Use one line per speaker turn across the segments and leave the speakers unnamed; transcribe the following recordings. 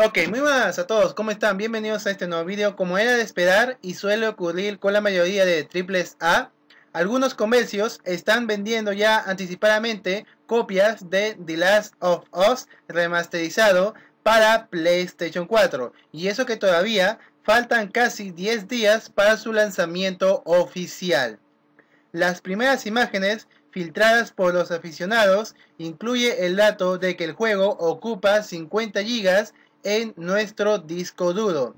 Ok, muy buenas a todos, ¿cómo están? Bienvenidos a este nuevo video. Como era de esperar y suele ocurrir con la mayoría de triples A, algunos comercios están vendiendo ya anticipadamente copias de The Last of Us remasterizado para PlayStation 4. Y eso que todavía faltan casi 10 días para su lanzamiento oficial. Las primeras imágenes filtradas por los aficionados incluye el dato de que el juego ocupa 50 gigas en nuestro disco duro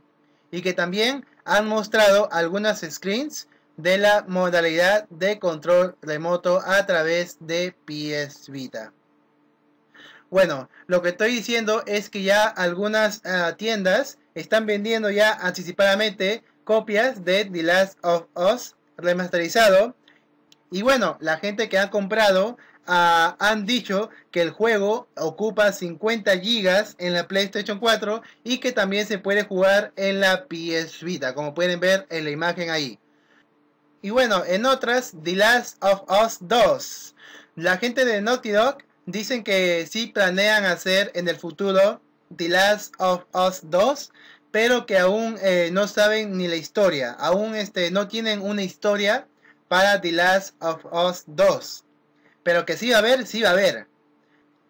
y que también han mostrado algunas screens de la modalidad de control remoto a través de PS Vita. Bueno, lo que estoy diciendo es que ya algunas ah, tiendas están vendiendo ya anticipadamente copias de The Last of Us remasterizado. Y bueno, la gente que ha comprado han dicho que el juego ocupa 50 gigas en la PlayStation 4 y que también se puede jugar en la PS Vita, como pueden ver en la imagen ahí. Y bueno, en otras, The Last of Us 2. La gente de Naughty Dog dicen que sí planean hacer en el futuro The Last of Us 2, pero que aún eh, no saben ni la historia, aún este, no tienen una historia para The Last of Us 2 pero que sí va a haber, sí va a haber.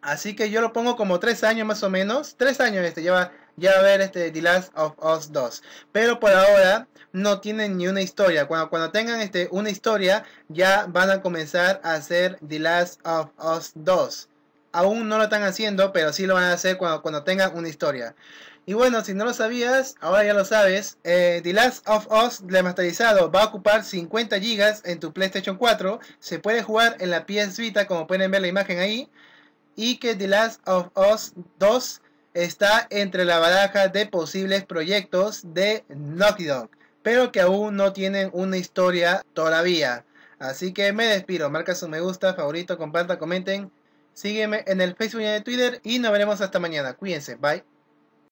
Así que yo lo pongo como tres años más o menos. Tres años este, lleva, ya va a haber este The Last of Us 2. Pero por ahora no tienen ni una historia. Cuando, cuando tengan este, una historia, ya van a comenzar a hacer The Last of Us 2 aún no lo están haciendo, pero sí lo van a hacer cuando, cuando tengan una historia. Y bueno, si no lo sabías, ahora ya lo sabes, eh, The Last of Us remasterizado va a ocupar 50 GB en tu PlayStation 4, se puede jugar en la PS Vita como pueden ver la imagen ahí, y que The Last of Us 2 está entre la baraja de posibles proyectos de Naughty Dog, pero que aún no tienen una historia todavía. Así que me despido, marca su me gusta, favorito, comparta, comenten. Sígueme en el Facebook y en el Twitter y nos veremos hasta mañana. Cuídense, bye.